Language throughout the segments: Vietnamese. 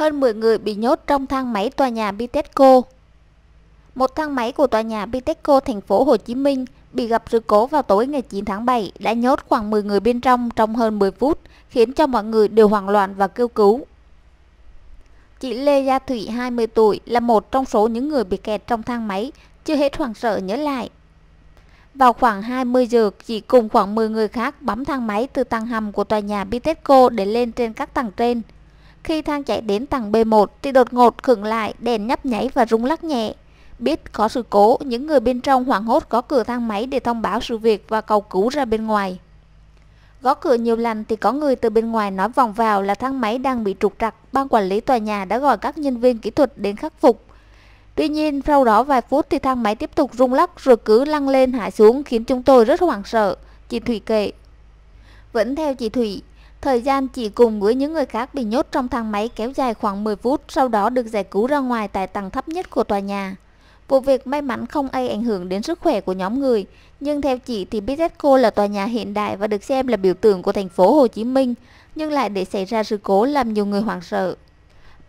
hơn 10 người bị nhốt trong thang máy tòa nhà Bitexco. Một thang máy của tòa nhà Bitexco thành phố Hồ Chí Minh bị gặp sự cố vào tối ngày 9 tháng 7 đã nhốt khoảng 10 người bên trong trong hơn 10 phút, khiến cho mọi người đều hoảng loạn và kêu cứu. Chị Lê Gia Thụy 20 tuổi là một trong số những người bị kẹt trong thang máy, chưa hết hoảng sợ nhớ lại. Vào khoảng 20 giờ, chị cùng khoảng 10 người khác bấm thang máy từ tầng hầm của tòa nhà Bitexco để lên trên các tầng trên. Khi thang chạy đến tầng B1 thì đột ngột khựng lại, đèn nhấp nháy và rung lắc nhẹ. Biết có sự cố, những người bên trong hoảng hốt có cửa thang máy để thông báo sự việc và cầu cứu ra bên ngoài. Gõ cửa nhiều lần thì có người từ bên ngoài nói vòng vào là thang máy đang bị trục trặc, ban quản lý tòa nhà đã gọi các nhân viên kỹ thuật đến khắc phục. Tuy nhiên, sau đó vài phút thì thang máy tiếp tục rung lắc rồi cứ lăn lên hạ xuống khiến chúng tôi rất hoảng sợ, chị Thủy kể. Vẫn theo chị Thủy, Thời gian chị cùng với những người khác bị nhốt trong thang máy kéo dài khoảng 10 phút, sau đó được giải cứu ra ngoài tại tầng thấp nhất của tòa nhà. Vụ việc may mắn không ai ảnh hưởng đến sức khỏe của nhóm người, nhưng theo chị thì Bitexco là tòa nhà hiện đại và được xem là biểu tượng của thành phố Hồ Chí Minh, nhưng lại để xảy ra sự cố làm nhiều người hoảng sợ.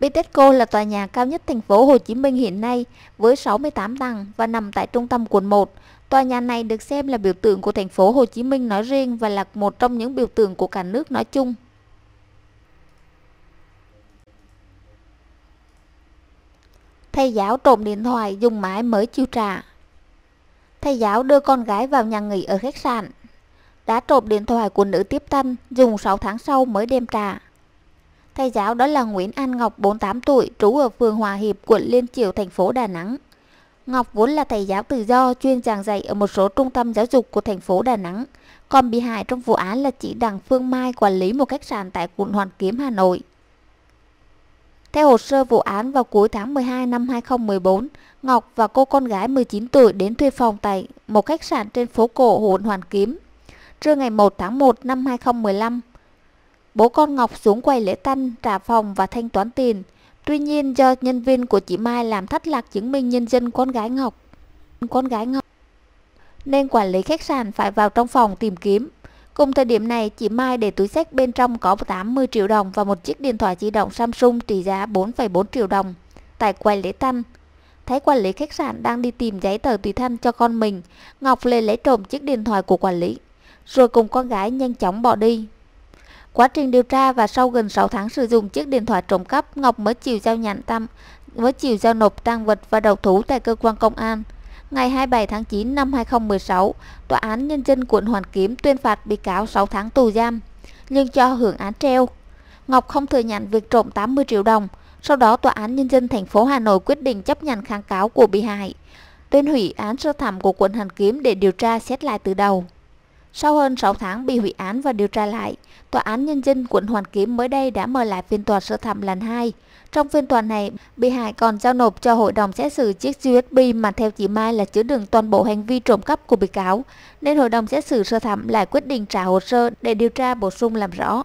Bitexco là tòa nhà cao nhất thành phố Hồ Chí Minh hiện nay với 68 tầng và nằm tại trung tâm quận 1. Tòa nhà này được xem là biểu tượng của thành phố Hồ Chí Minh nói riêng và là một trong những biểu tượng của cả nước nói chung. Thầy giáo trộm điện thoại dùng mãi mới chiêu trả. Thầy giáo đưa con gái vào nhà nghỉ ở khách sạn. Đã trộm điện thoại của nữ tiếp tân, dùng 6 tháng sau mới đem trả. Thầy giáo đó là Nguyễn An Ngọc, 48 tuổi, trú ở phường Hòa Hiệp, quận Liên Triều, thành phố Đà Nẵng. Ngọc vốn là thầy giáo tự do chuyên giảng dạy ở một số trung tâm giáo dục của thành phố Đà Nẵng. Còn bị hại trong vụ án là chị Đặng Phương Mai quản lý một khách sạn tại quận Hoàn Kiếm, Hà Nội. Theo hồ sơ vụ án vào cuối tháng 12 năm 2014, Ngọc và cô con gái 19 tuổi đến thuê phòng tại một khách sạn trên phố cổ Hồn Hoàn Kiếm. Trưa ngày 1 tháng 1 năm 2015, bố con Ngọc xuống quay lễ tân trả phòng và thanh toán tiền – Tuy nhiên do nhân viên của chị Mai làm thất lạc chứng minh nhân dân con gái Ngọc, con gái Ngọc nên quản lý khách sạn phải vào trong phòng tìm kiếm. Cùng thời điểm này, chị Mai để túi sách bên trong có 80 triệu đồng và một chiếc điện thoại di động Samsung trị giá 4,4 triệu đồng tại quầy lễ tân. Thấy quản lý khách sạn đang đi tìm giấy tờ tùy thân cho con mình, Ngọc lên lấy trộm chiếc điện thoại của quản lý, rồi cùng con gái nhanh chóng bỏ đi. Quá trình điều tra và sau gần 6 tháng sử dụng chiếc điện thoại trộm cắp, Ngọc mới chịu giao nhận tâm, mới chịu giao nộp tăng vật và đầu thú tại cơ quan công an. Ngày 27 tháng 9 năm 2016, Tòa án Nhân dân quận Hoàn Kiếm tuyên phạt bị cáo 6 tháng tù giam, nhưng cho hưởng án treo. Ngọc không thừa nhận việc trộm 80 triệu đồng. Sau đó, Tòa án Nhân dân thành phố Hà Nội quyết định chấp nhận kháng cáo của bị hại, tuyên hủy án sơ thẩm của quận Hoàn Kiếm để điều tra xét lại từ đầu. Sau hơn 6 tháng bị hủy án và điều tra lại, Tòa án Nhân dân quận Hoàn Kiếm mới đây đã mở lại phiên tòa sơ thẩm lần 2. Trong phiên tòa này, bị hại còn giao nộp cho hội đồng xét xử chiếc USB mà theo chị Mai là chứa đựng toàn bộ hành vi trộm cắp của bị cáo, nên hội đồng xét xử sơ thẩm lại quyết định trả hồ sơ để điều tra bổ sung làm rõ.